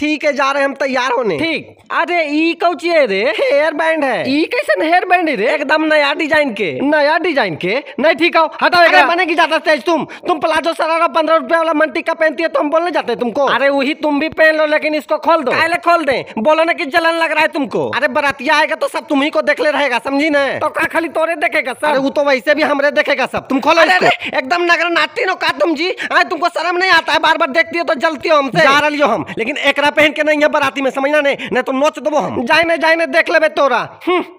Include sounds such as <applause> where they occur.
ठीक है जा रहे हम तैयार होने ठीक अरे ई कौची है रे <laughs> हेयर बैंड है ई कैसे हेयर बैंड है रे एकदम नया डिजाइन के नया डिजाइन के नहीं ठीक हो हटा अरे की जाता तेज तुम तुम प्लाजो सरारा पंद्रह रुपए वाला मंटी का पहनती है तो हम बोलने जाते हैं तुमको अरे वही तुम भी पहन लो लेकिन इसको खोल दो पहले खोल दे बोलो ना की जलन लग रहा है तुमको अरे बरातिया आएगा तो सब तुम ही को देख ले रहेगा समझी ना तो का खाली तोरे देखेगा सर वो तो वैसे भी हमरे देखेगा सब तुम खोलो एकदम नगर नाती नो का तुम जी तुमको शर्म नहीं आता है बार बार देखती हो तो जलती हो हमसे जा रही हो हम लेकिन एक पहन के नहीं है बराती में समझना नहीं नहीं तो नोच दबो हम जाए नहीं जाए नहीं देख ले तोरा हम्म।